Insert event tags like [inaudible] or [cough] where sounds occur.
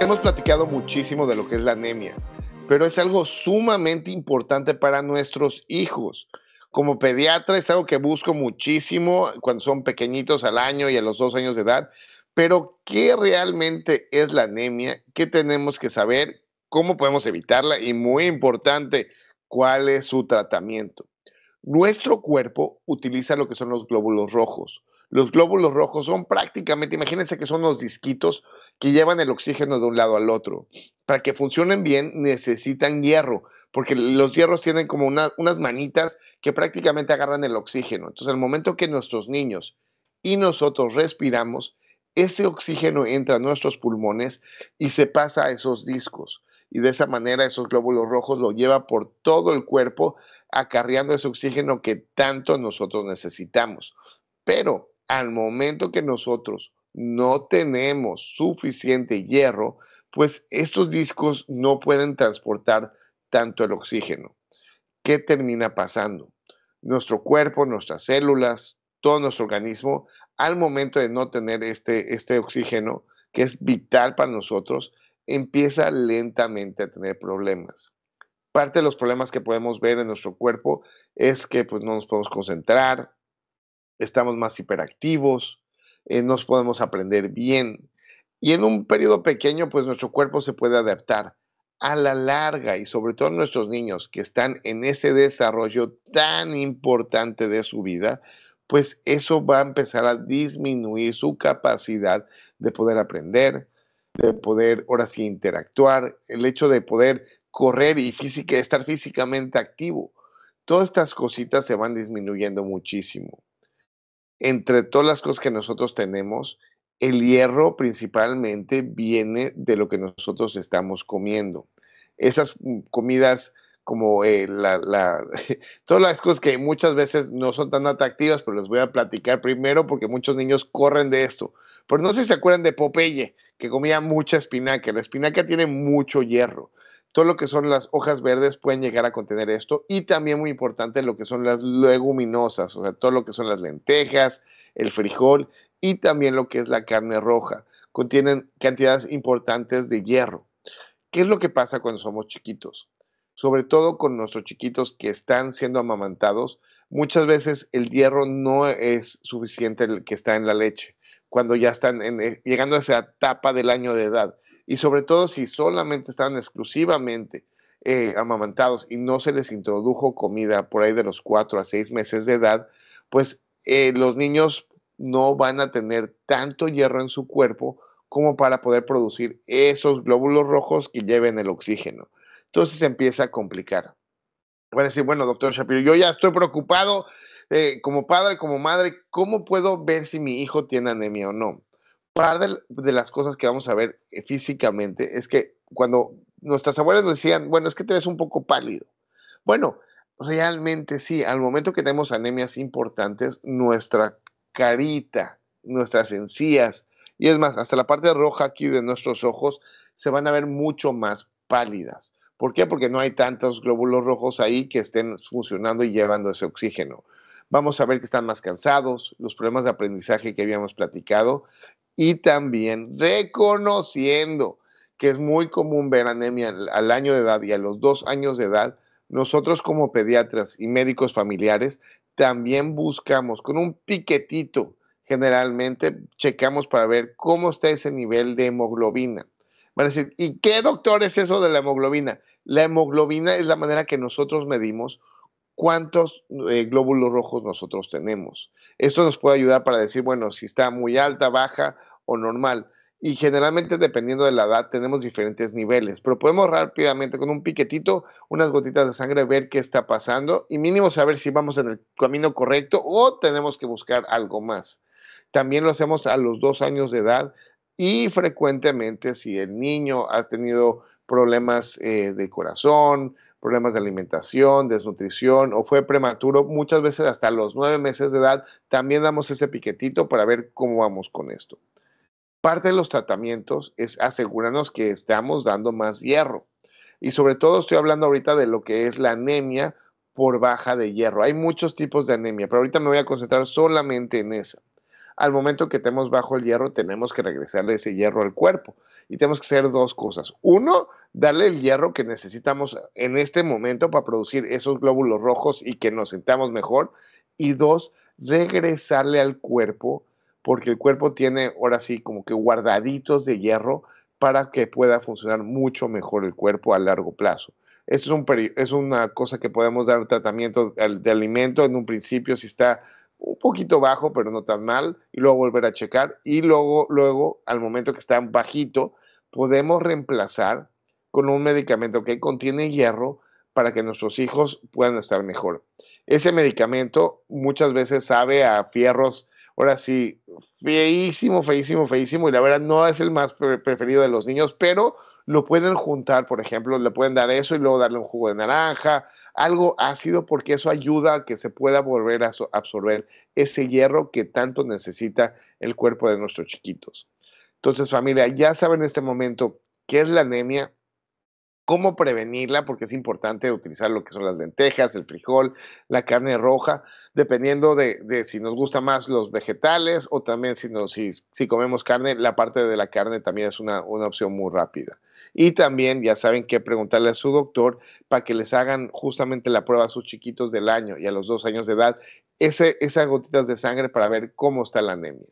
hemos platicado muchísimo de lo que es la anemia, pero es algo sumamente importante para nuestros hijos. Como pediatra es algo que busco muchísimo cuando son pequeñitos al año y a los dos años de edad, pero ¿qué realmente es la anemia? ¿Qué tenemos que saber? ¿Cómo podemos evitarla? Y muy importante, ¿cuál es su tratamiento? Nuestro cuerpo utiliza lo que son los glóbulos rojos. Los glóbulos rojos son prácticamente, imagínense que son los disquitos que llevan el oxígeno de un lado al otro. Para que funcionen bien necesitan hierro, porque los hierros tienen como unas manitas que prácticamente agarran el oxígeno. Entonces, al momento que nuestros niños y nosotros respiramos, ese oxígeno entra a nuestros pulmones y se pasa a esos discos y de esa manera esos glóbulos rojos lo lleva por todo el cuerpo acarreando ese oxígeno que tanto nosotros necesitamos. Pero al momento que nosotros no tenemos suficiente hierro, pues estos discos no pueden transportar tanto el oxígeno. ¿Qué termina pasando? Nuestro cuerpo, nuestras células, todo nuestro organismo, al momento de no tener este, este oxígeno, que es vital para nosotros, empieza lentamente a tener problemas. Parte de los problemas que podemos ver en nuestro cuerpo es que pues, no nos podemos concentrar, estamos más hiperactivos, eh, no nos podemos aprender bien. Y en un periodo pequeño, pues nuestro cuerpo se puede adaptar. A la larga, y sobre todo nuestros niños que están en ese desarrollo tan importante de su vida, pues eso va a empezar a disminuir su capacidad de poder aprender, de poder ahora sí interactuar, el hecho de poder correr y física, estar físicamente activo. Todas estas cositas se van disminuyendo muchísimo. Entre todas las cosas que nosotros tenemos, el hierro principalmente viene de lo que nosotros estamos comiendo. Esas mm, comidas como eh, la, [laughs] todas las cosas que muchas veces no son tan atractivas, pero les voy a platicar primero porque muchos niños corren de esto. Pero no sé si se acuerdan de Popeye, que comía mucha espinaca. La espinaca tiene mucho hierro. Todo lo que son las hojas verdes pueden llegar a contener esto. Y también muy importante lo que son las leguminosas, o sea, todo lo que son las lentejas, el frijol y también lo que es la carne roja. Contienen cantidades importantes de hierro. ¿Qué es lo que pasa cuando somos chiquitos? sobre todo con nuestros chiquitos que están siendo amamantados, muchas veces el hierro no es suficiente el que está en la leche, cuando ya están eh, llegando a esa etapa del año de edad. Y sobre todo si solamente están exclusivamente eh, amamantados y no se les introdujo comida por ahí de los cuatro a seis meses de edad, pues eh, los niños no van a tener tanto hierro en su cuerpo como para poder producir esos glóbulos rojos que lleven el oxígeno. Entonces se empieza a complicar. Van a decir, bueno, doctor Shapiro, yo ya estoy preocupado eh, como padre, como madre, ¿cómo puedo ver si mi hijo tiene anemia o no? Parte de, las cosas que vamos a ver eh, físicamente es que cuando nuestras abuelas nos decían, bueno, es que te ves un poco pálido. Bueno, realmente sí, al momento que tenemos anemias importantes, nuestra carita, nuestras encías, y es más, hasta la parte roja aquí de nuestros ojos se van a ver mucho más pálidas. ¿Por qué? Porque no hay tantos glóbulos rojos ahí que estén funcionando y llevando ese oxígeno. Vamos a ver que están más cansados, los problemas de aprendizaje que habíamos platicado y también reconociendo que es muy común ver anemia al año de edad y a los dos años de edad, nosotros como pediatras y médicos familiares también buscamos con un piquetito, generalmente checamos para ver cómo está ese nivel de hemoglobina. Van a decir, ¿y qué doctor es eso de la hemoglobina? La hemoglobina es la manera que nosotros medimos cuántos eh, glóbulos rojos nosotros tenemos. Esto nos puede ayudar para decir, bueno, si está muy alta, baja o normal. Y generalmente, dependiendo de la edad, tenemos diferentes niveles, pero podemos rápidamente, con un piquetito, unas gotitas de sangre, ver qué está pasando y mínimo saber si vamos en el camino correcto o tenemos que buscar algo más. También lo hacemos a los dos años de edad y frecuentemente si el niño ha tenido problemas eh, de corazón, problemas de alimentación, desnutrición o fue prematuro, muchas veces hasta los nueve meses de edad, también damos ese piquetito para ver cómo vamos con esto. Parte de los tratamientos es asegurarnos que estamos dando más hierro. Y sobre todo estoy hablando ahorita de lo que es la anemia por baja de hierro. Hay muchos tipos de anemia, pero ahorita me voy a concentrar solamente en esa al momento que tenemos bajo el hierro, tenemos que regresarle ese hierro al cuerpo. Y tenemos que hacer dos cosas. Uno, darle el hierro que necesitamos en este momento para producir esos glóbulos rojos y que nos sentamos mejor. Y dos, regresarle al cuerpo, porque el cuerpo tiene ahora sí como que guardaditos de hierro para que pueda funcionar mucho mejor el cuerpo a largo plazo. es, un, es una cosa que podemos dar tratamiento de alimento en un principio si está un poquito bajo, pero no tan mal, y luego volver a checar, y luego, luego, al momento que está bajito, podemos reemplazar con un medicamento que contiene hierro para que nuestros hijos puedan estar mejor. Ese medicamento muchas veces sabe a fierros, ahora sí, feísimo, feísimo, feísimo, y la verdad no es el más preferido de los niños, pero lo pueden juntar, por ejemplo, le pueden dar eso y luego darle un jugo de naranja, algo ácido, porque eso ayuda a que se pueda volver a absorber ese hierro que tanto necesita el cuerpo de nuestros chiquitos. Entonces, familia, ya saben en este momento qué es la anemia, cómo prevenirla, porque es importante utilizar lo que son las lentejas, el frijol, la carne roja, dependiendo de, si nos gusta más los vegetales o también si, comemos carne, la parte de la carne también es una, opción muy rápida. Y también ya saben que preguntarle a su doctor para que les hagan justamente la prueba a sus chiquitos del año y a los dos años de edad, esas gotitas de sangre para ver cómo está la anemia.